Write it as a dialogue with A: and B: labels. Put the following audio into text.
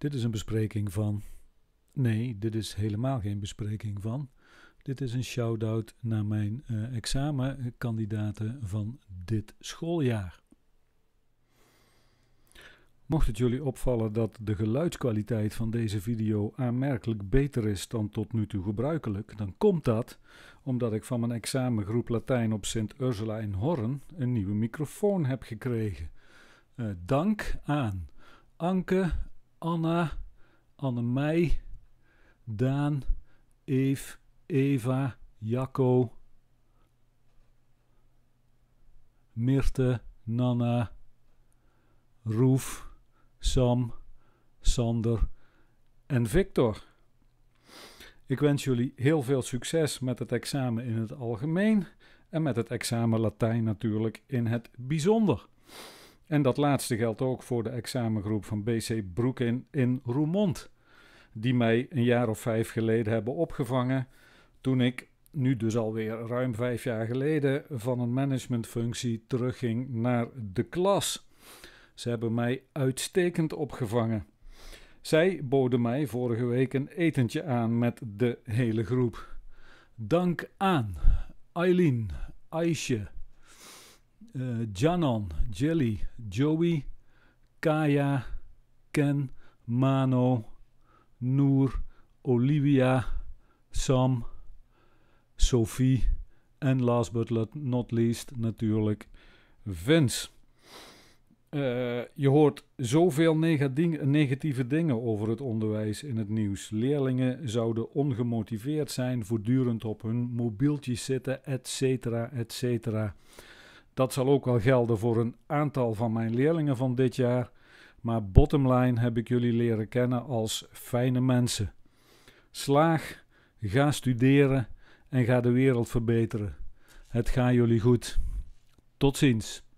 A: Dit is een bespreking van. Nee, dit is helemaal geen bespreking van. Dit is een shout-out naar mijn eh, examenkandidaten van dit schooljaar. Mocht het jullie opvallen dat de geluidskwaliteit van deze video aanmerkelijk beter is dan tot nu toe gebruikelijk, dan komt dat omdat ik van mijn examengroep Latijn op Sint Ursula in Horn een nieuwe microfoon heb gekregen. Eh, dank aan Anke, Anna, Annemij, Daan, Eve, Eva, Jacco, Mirte, Nana, Roef, Sam, Sander en Victor. Ik wens jullie heel veel succes met het examen in het algemeen en met het examen Latijn natuurlijk in het bijzonder. En dat laatste geldt ook voor de examengroep van BC Broekin in Roermond, die mij een jaar of vijf geleden hebben opgevangen toen ik, nu dus alweer ruim vijf jaar geleden, van een managementfunctie terugging naar de klas. Ze hebben mij uitstekend opgevangen. Zij boden mij vorige week een etentje aan met de hele groep. Dank aan Eileen, Aisje, uh, Janan, Jelly, Joey, Kaya, Ken, Mano, Noor, Olivia, Sam, Sophie en last but not least natuurlijk Vince. Eh, je hoort zoveel negatieve dingen over het onderwijs in het nieuws. Leerlingen zouden ongemotiveerd zijn, voortdurend op hun mobieltjes zitten, et etcetera. Dat zal ook wel gelden voor een aantal van mijn leerlingen van dit jaar. Maar bottom line heb ik jullie leren kennen als fijne mensen. Slaag, ga studeren en ga de wereld verbeteren. Het gaat jullie goed. Tot ziens.